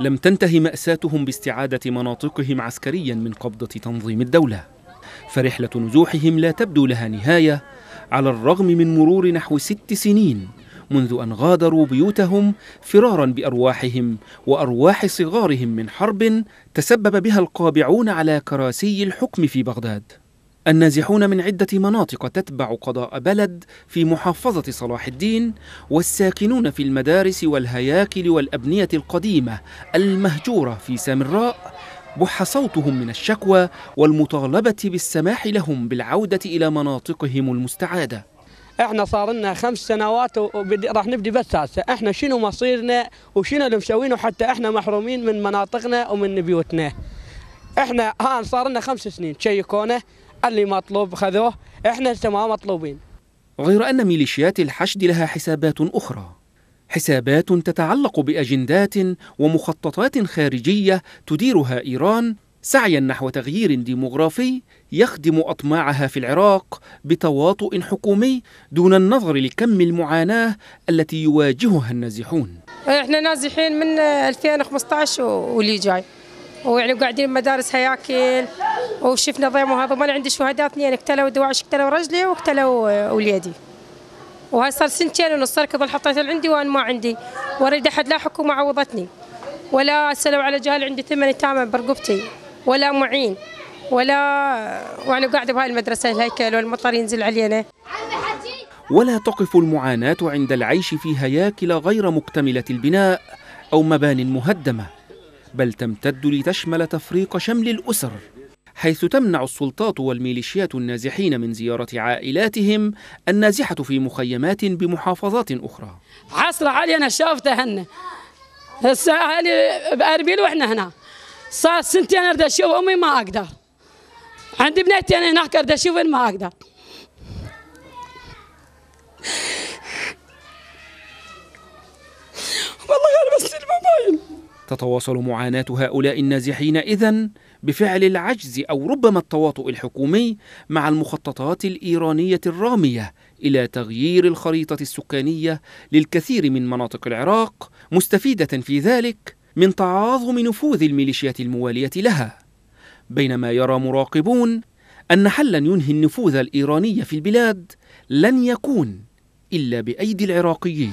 لم تنتهي مأساتهم باستعادة مناطقهم عسكريا من قبضة تنظيم الدولة فرحلة نزوحهم لا تبدو لها نهاية على الرغم من مرور نحو ست سنين منذ أن غادروا بيوتهم فرارا بأرواحهم وأرواح صغارهم من حرب تسبب بها القابعون على كراسي الحكم في بغداد النازحون من عدة مناطق تتبع قضاء بلد في محافظة صلاح الدين والساكنون في المدارس والهياكل والأبنية القديمة المهجورة في سامراء بح صوتهم من الشكوى والمطالبة بالسماح لهم بالعودة إلى مناطقهم المستعادة احنا صار لنا خمس سنوات وراح نبدي بس هسه احنا شنو مصيرنا وشنو اللي مسوينه حتى احنا محرومين من مناطقنا ومن بيوتنا احنا هان صار لنا خمس سنين تشيكونا اللي مطلوب خذوه احنا ما مطلوبين غير أن ميليشيات الحشد لها حسابات أخرى حسابات تتعلق بأجندات ومخططات خارجية تديرها إيران سعيا نحو تغيير ديموغرافي يخدم أطماعها في العراق بتواطؤ حكومي دون النظر لكم المعاناة التي يواجهها النازحون احنا نازحين من 2015 آه، واللي جاي ويعني قاعدين مدارس هياكل وشفنا ضيم هذا ما عندي شهداء اثنين اقتلوا دواعش اقتلوا رجلي واقتلوا وليدي وهاي صار سنتين ونص ركض حطيته عندي وانا ما عندي واريد احد لا حكومه عوضتني ولا سالوا على جهال عندي ثمن تامه برقبتي ولا معين ولا وانا قاعده بهاي المدرسه الهيكل والمطر ينزل علينا ولا تقف المعاناه عند العيش في هياكل غير مكتمله البناء او مبان مهدمه بل تمتد لتشمل تفريق شمل الاسر حيث تمنع السلطات والميليشيات النازحين من زيارة عائلاتهم النازحة في مخيمات بمحافظات أخرى عصر علي أنا شافته هسه الساعة بأربيل وإحنا هنا صار سنتين أريد أشوف أمي ما أقدر عندي بنتي أنا هناك أريد أشوفهم ما أقدر تتواصل معاناة هؤلاء النازحين إذا بفعل العجز أو ربما التواطؤ الحكومي مع المخططات الإيرانية الرامية إلى تغيير الخريطة السكانية للكثير من مناطق العراق مستفيدة في ذلك من تعاظم نفوذ الميليشيات الموالية لها بينما يرى مراقبون أن حلا ينهي النفوذ الإيراني في البلاد لن يكون إلا بأيدي العراقيين